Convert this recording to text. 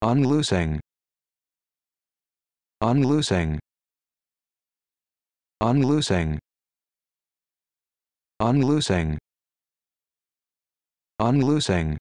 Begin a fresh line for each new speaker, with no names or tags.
unloosing unloosing unloosing unloosing unloosing